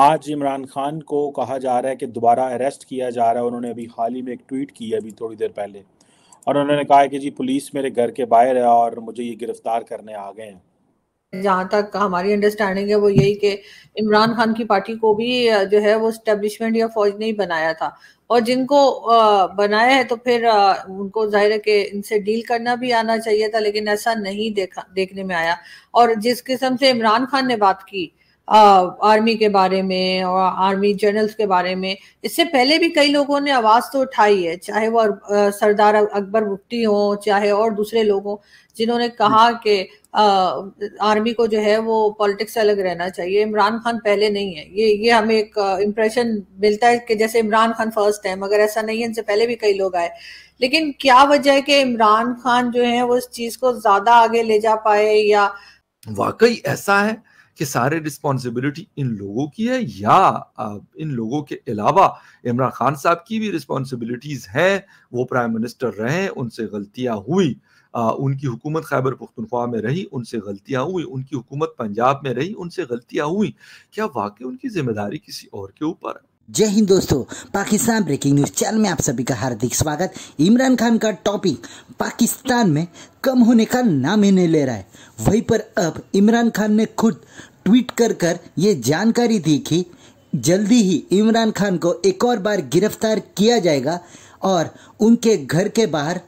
आज इमरान खान को कहा जा रहा है कि दोबारा अरेस्ट किया जा रहा है उन्होंने अभी हाल ही में एक ट्वीट की अभी थोड़ी देर पहले और उन्होंने कहा है कि जी पुलिस मेरे घर के बाहर है और मुझे ये गिरफ्तार करने आ गए हैं जहाँ तक हमारी अंडरस्टैंडिंग है वो यही कि इमरान खान की पार्टी को भी जो है वो स्टेब्लिशमेंट या फौज नहीं बनाया था और जिनको बनाया है तो फिर उनको जाहिर है कि इनसे डील करना भी आना चाहिए था लेकिन ऐसा नहीं देखा देखने में आया और जिस किस्म से इमरान खान ने बात की आर्मी के बारे में और आर्मी जनरल्स के बारे में इससे पहले भी कई लोगों ने आवाज़ तो उठाई है चाहे वो सरदार अकबर मुफ्ती हों चाहे और दूसरे लोग हों जिन्होंने कहा कि आर्मी को जो है वो पॉलिटिक्स से अलग रहना चाहिए इमरान खान पहले नहीं है ये ये हमें एक इम्प्रेशन मिलता है कि जैसे इमरान खान फर्स्ट है मगर ऐसा नहीं है इनसे पहले भी कई लोग आए लेकिन क्या वजह है कि इमरान खान जो है वो इस चीज़ को ज़्यादा आगे ले जा पाए या वाकई ऐसा है कि सारे रिस्पॉन्सिबिलिटी इन लोगों की है या इन लोगों के अलावा इमरान खान साहब की भी रिस्पॉन्सिबिलिटीज हैं वो प्राइम मिनिस्टर रहे उनसे गलतियाँ हुई आ, उनकी हुकूमत खैबर पुख्तनख्वा में रही उनसे गलतियाँ हुई उनकी हुकूमत पंजाब में रही उनसे गलतियाँ हुई क्या वाकई उनकी जिम्मेदारी किसी और के ऊपर है जय हिंद दोस्तों पाकिस्तान ब्रेकिंग न्यूज चैनल में आप सभी का हार्दिक स्वागत इमरान खान का टॉपिक पाकिस्तान में कम होने का नाम ही नहीं ले रहा है वहीं पर अब इमरान खान ने खुद ट्वीट कर कर ये जानकारी दी कि जल्दी ही इमरान खान को एक और बार गिरफ्तार किया जाएगा और उनके घर के बाहर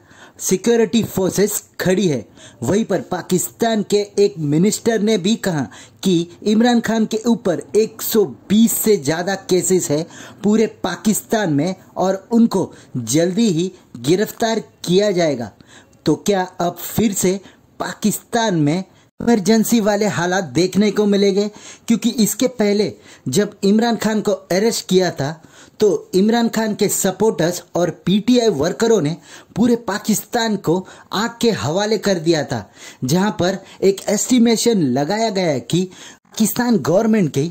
सिक्योरिटी फोर्सेस खड़ी है वहीं पर पाकिस्तान के एक मिनिस्टर ने भी कहा कि इमरान खान के ऊपर 120 से ज़्यादा केसेस है पूरे पाकिस्तान में और उनको जल्दी ही गिरफ्तार किया जाएगा तो क्या अब फिर से पाकिस्तान में इमरजेंसी वाले हालात देखने को मिलेंगे क्योंकि इसके पहले जब इमरान खान को अरेस्ट किया था तो इमरान खान के सपोर्टर्स और पीटीआई वर्करों ने पूरे पाकिस्तान को आग के हवाले कर दिया था जहां पर एक एस्टिमेशन लगाया गया कि पाकिस्तान गवर्नमेंट के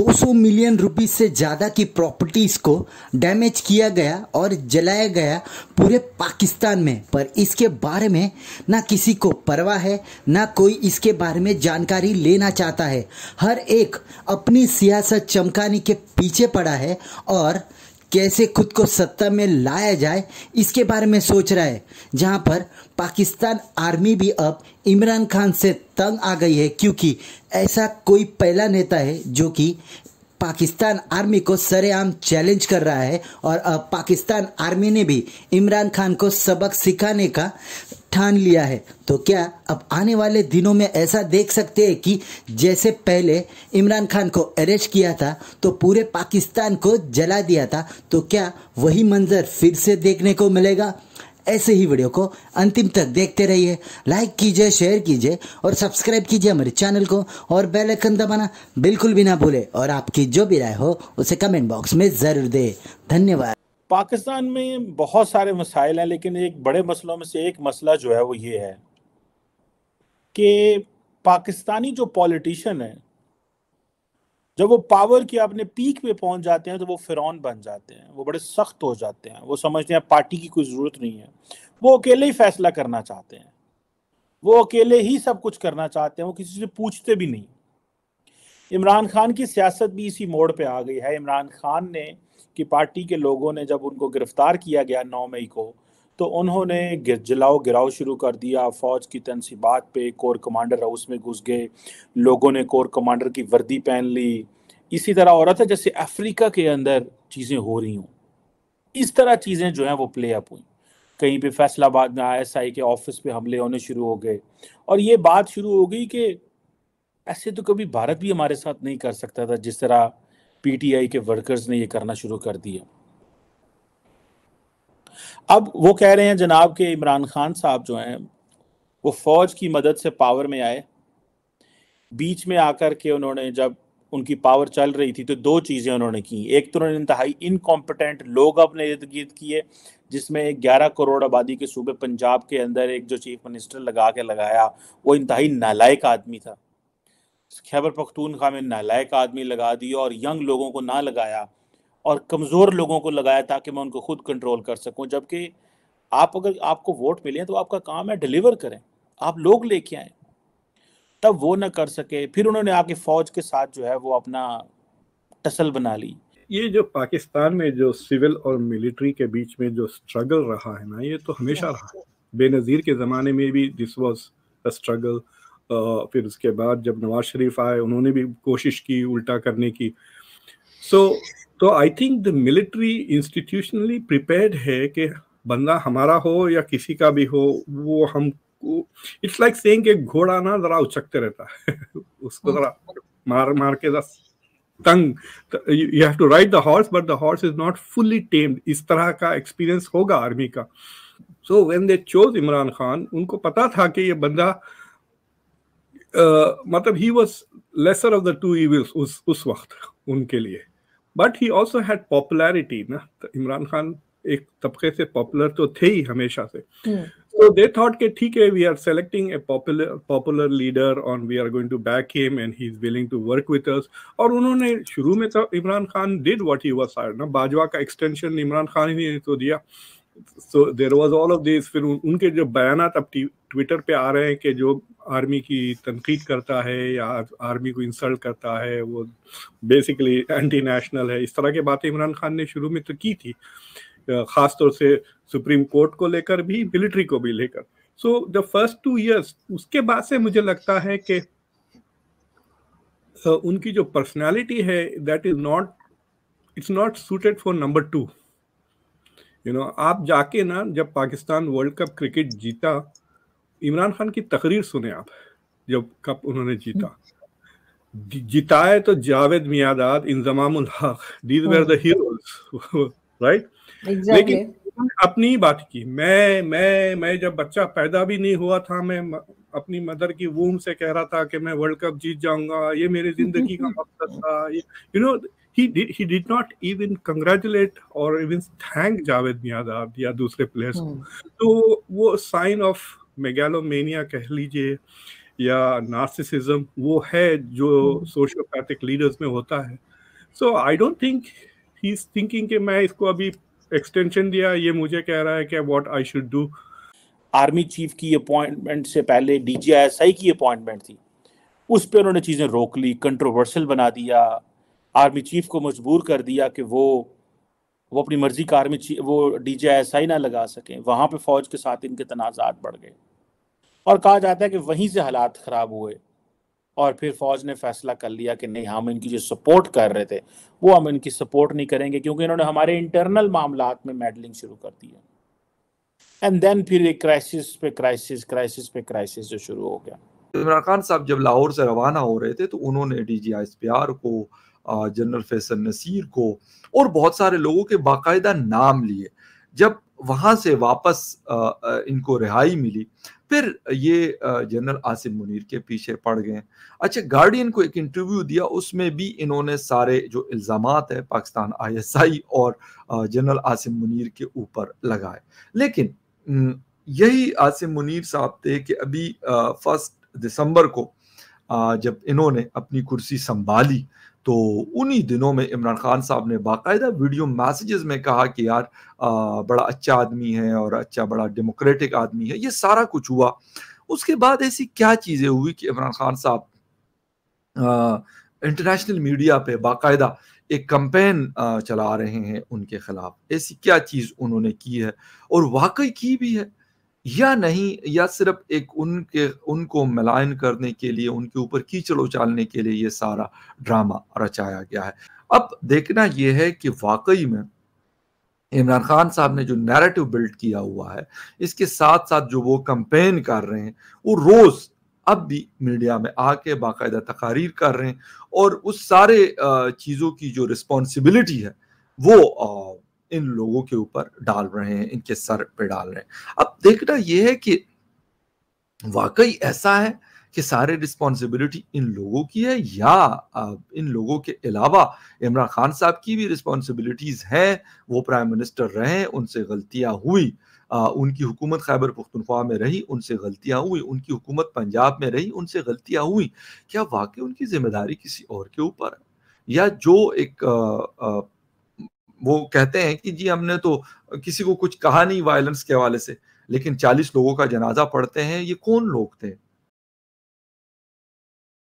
200 मिलियन रुपीस से ज़्यादा की प्रॉपर्टीज़ को डैमेज किया गया और जलाया गया पूरे पाकिस्तान में पर इसके बारे में ना किसी को परवाह है ना कोई इसके बारे में जानकारी लेना चाहता है हर एक अपनी सियासत चमकाने के पीछे पड़ा है और कैसे खुद को सत्ता में लाया जाए इसके बारे में सोच रहा है जहां पर पाकिस्तान आर्मी भी अब इमरान खान से तंग आ गई है क्योंकि ऐसा कोई पहला नेता है जो कि पाकिस्तान आर्मी को सरेआम चैलेंज कर रहा है और अब पाकिस्तान आर्मी ने भी इमरान खान को सबक सिखाने का ठान लिया है तो क्या अब आने वाले दिनों में ऐसा देख सकते हैं कि जैसे पहले इमरान खान को अरेस्ट किया था तो पूरे पाकिस्तान को जला दिया था तो क्या वही मंजर फिर से देखने को मिलेगा ऐसे ही वीडियो को अंतिम तक देखते रहिए लाइक कीजिए शेयर कीजिए और सब्सक्राइब कीजिए हमारे चैनल को और बेल आइकन दबाना बिल्कुल भी ना भूले और आपकी जो भी राय हो उसे कमेंट बॉक्स में ज़रूर दे धन्यवाद पाकिस्तान में बहुत सारे मसाइल हैं लेकिन एक बड़े मसलों में से एक मसला जो है वो ये है कि पाकिस्तानी जो पॉलिटिशियन है जब वो पावर के अपने पीक पे पहुंच जाते हैं तो वो फिरौन बन जाते हैं वो बड़े सख्त हो जाते हैं वो समझते हैं पार्टी की कोई ज़रूरत नहीं है वो अकेले ही फैसला करना चाहते हैं वो अकेले ही सब कुछ करना चाहते हैं वो किसी से पूछते भी नहीं इमरान खान की सियासत भी इसी मोड़ पे आ गई है इमरान खान ने कि पार्टी के लोगों ने जब उनको गिरफ्तार किया गया नौ मई को तो उन्होंने जलाओ गिराव शुरू कर दिया फौज की तनसीबात पे कोर कमांडर हाउस में घुस गए लोगों ने कोर कमांडर की वर्दी पहन ली इसी तरह हो रहा था जैसे अफ्रीका के अंदर चीज़ें हो रही हों इस तरह चीज़ें जो हैं वो प्ले अप हुई कहीं पे फैसलाबाद में आईएसआई के ऑफिस पे हमले होने शुरू हो गए और ये बात शुरू हो गई कि ऐसे तो कभी भारत भी हमारे साथ नहीं कर सकता था जिस तरह पीटीआई के वर्कर्स ने ये करना शुरू कर दिया अब वो कह रहे हैं जनाब के इमरान खान साहब जो हैं वो फौज की मदद से पावर में आए बीच में आकर के उन्होंने जब उनकी पावर चल रही थी तो दो चीज़ें उन्होंने की एक तो उन्होंने इंतहाई इनकॉम्पिटेंट लोग अपने इर्द गिर्द किए जिसमें एक ग्यारह करोड़ आबादी के सूबे पंजाब के अंदर एक जो चीफ मिनिस्टर लगा के लगाया वो इंतहाई नालायक आदमी था खैबर पख्तूनखा में नालायक आदमी लगा दिया और यंग लोगों को ना लगाया और कमज़ोर लोगों को लगाया ताकि मैं उनको खुद कंट्रोल कर सकूं जबकि आप अगर आपको वोट मिले तो आपका काम है डिलीवर करें आप लोग लेके आए तब वो ना कर सके फिर उन्होंने आके फौज के साथ जो है वो अपना टसल बना ली ये जो पाकिस्तान में जो सिविल और मिलिट्री के बीच में जो स्ट्रगल रहा है ना ये तो हमेशा रहा है बेनज़ीर के ज़माने में भी दिस वॉज अ स्ट्रगल फिर उसके बाद जब नवाज शरीफ आए उन्होंने भी कोशिश की उल्टा करने की सो तो I think the military institutionally prepared है कि बंदा हमारा हो या किसी का भी हो वो हम इट्स लाइक सेइंग कि घोड़ा ना जरा उचकते रहता है उसको जरा मार मार के दस तंग you have to ride the horse but the horse is not fully tamed इस तरह का एक्सपीरियंस होगा आर्मी का so when they chose Imran Khan उनको पता था कि ये बंदा मतलब he was lesser of the two evils उस उस वक्त उनके लिए but he also had popularity ना तो इमरान खान एक तबके से पॉपुलर तो थे ही हमेशा से तो दे थॉट के ठीक है we are selecting a popular popular leader on we are going to back him and he is willing to work with us और उन्होंने शुरू में तो Imran Khan did what he was ना बाजवा का एक्सटेंशन इमरान खान ही ने तो दिया so there was all of this फिर उन, उनके जो बयान अब ट्विटर पे आ रहे हैं कि जो आर्मी की तनकीद करता है या आर्मी को इंसल्ट करता है वो बेसिकली एंटी नेशनल है इस तरह की बातें इमरान खान ने शुरू में तो की थी ख़ास तौर से सुप्रीम कोर्ट को लेकर भी मिलिट्री को भी लेकर so the first two years उसके बाद से मुझे लगता है कि उनकी जो पर्सनालिटी है that is not it's not suited for number two you know आप जाके ना जब पाकिस्तान वर्ल्ड कप क्रिकेट जीता इमरान खान की तकरीर सुने आप जब कप उन्होंने जीता जिताए तो Javed Miandad Inzamam these were the heroes right लेकिन अपनी ही बात की मैं मैं मैं जब बच्चा पैदा भी नहीं हुआ था मैं अपनी मदर की वूम से कह रहा था कि मैं वर्ल्ड कप जीत जाऊंगा ये मेरी जिंदगी का मकसद था you know he did he did not even congratulate or even thank Javed Niyadab या दूसरे प्लेयर्स को हम्म। तो वो साइन ऑफ मेगालोमेनिया कह लीजिए या नार्सिसिज्म वो है जो सोशियोपैथिक हम्म। लीडर्स में होता है so I don't think he is thinking कि मैं इसको अभी एक्सटेंशन दिया ये मुझे कह रहा है कि what I should do army chief की अपॉइंटमेंट से पहले डीजीआईएसआई की अपॉइंटमेंट थी उस पर उन्होंने चीज़ें रोक ली कंट्रोवर्सल बना दिया आर्मी चीफ को मजबूर कर दिया कि वो वो अपनी मर्जी का आर्मी चीफ वो डी जे एस आई ना लगा सकें वहाँ पे फौज के साथ इनके तनाजात बढ़ गए और कहा जाता है कि वहीं से हालात ख़राब हुए और फिर फौज ने फैसला कर लिया कि नहीं हम इनकी जो सपोर्ट कर रहे थे वो हम इनकी सपोर्ट नहीं करेंगे क्योंकि इन्होंने हमारे इंटरनल मामला में मेडलिंग शुरू कर दी है एंड देन फिर एक क्राइसिस पे क्राइसिस क्राइसिस पे क्राइसिस जो शुरू हो गया इमरान खान साहब जब लाहौर से रवाना हो रहे थे तो उन्होंने D G I S P R को जनरल फैसल नसीर को और बहुत सारे लोगों के बाकायदा नाम लिए जब वहाँ से वापस इनको रिहाई मिली फिर ये जनरल आसिम मुनीर के पीछे पड़ गए अच्छा गार्डियन को एक इंटरव्यू दिया उसमें भी इन्होंने सारे जो इल्ज़ाम है पाकिस्तान आईएसआई और जनरल आसिम मुनीर के ऊपर लगाए लेकिन यही आसिम मुनीर साहब थे कि अभी फर्स्ट दिसंबर को जब इन्होंने अपनी कुर्सी संभाली तो उन्हीं दिनों में इमरान खान साहब ने बाकायदा वीडियो मैसेजेस में कहा कि यार आ, बड़ा अच्छा आदमी है और अच्छा बड़ा डेमोक्रेटिक आदमी है ये सारा कुछ हुआ उसके बाद ऐसी क्या चीज़ें हुई कि इमरान खान साहब इंटरनेशनल मीडिया पे बाकायदा एक कंपेन चला रहे हैं उनके खिलाफ ऐसी क्या चीज़ उन्होंने की है और वाकई की भी है या नहीं या सिर्फ एक उनके उनको मलायन करने के लिए उनके ऊपर कीचड़ उचालने के लिए ये सारा ड्रामा रचाया गया है अब देखना यह है कि वाकई में इमरान खान साहब ने जो नैरेटिव बिल्ड किया हुआ है इसके साथ साथ जो वो कंपेन कर रहे हैं वो रोज अब भी मीडिया में आके बाकायदा तकारीर कर रहे हैं और उस सारे चीज़ों की जो रिस्पॉन्सिबिलिटी है वो इन लोगों के ऊपर डाल रहे हैं इनके सर पे डाल रहे हैं अब देखना यह है कि वाकई ऐसा है कि सारे रिस्पॉन्सिबिलिटी इन लोगों की है या इन लोगों के अलावा इमरान खान साहब की भी रिस्पॉन्सिबिलिटीज हैं वो प्राइम मिनिस्टर रहे उनसे गलतियां हुई आ, उनकी हुकूमत खैबर पुख्तनख्वा में रही उनसे गलतियां हुई उनकी हुकूमत पंजाब में रही उनसे गलतियां हुई क्या वाकई उनकी जिम्मेदारी किसी और के ऊपर है या जो एक आ, आ, वो कहते हैं कि जी हमने तो किसी को कुछ कहा नहीं वायलेंस के हवाले से लेकिन 40 लोगों का जनाजा पढ़ते हैं ये कौन लोग थे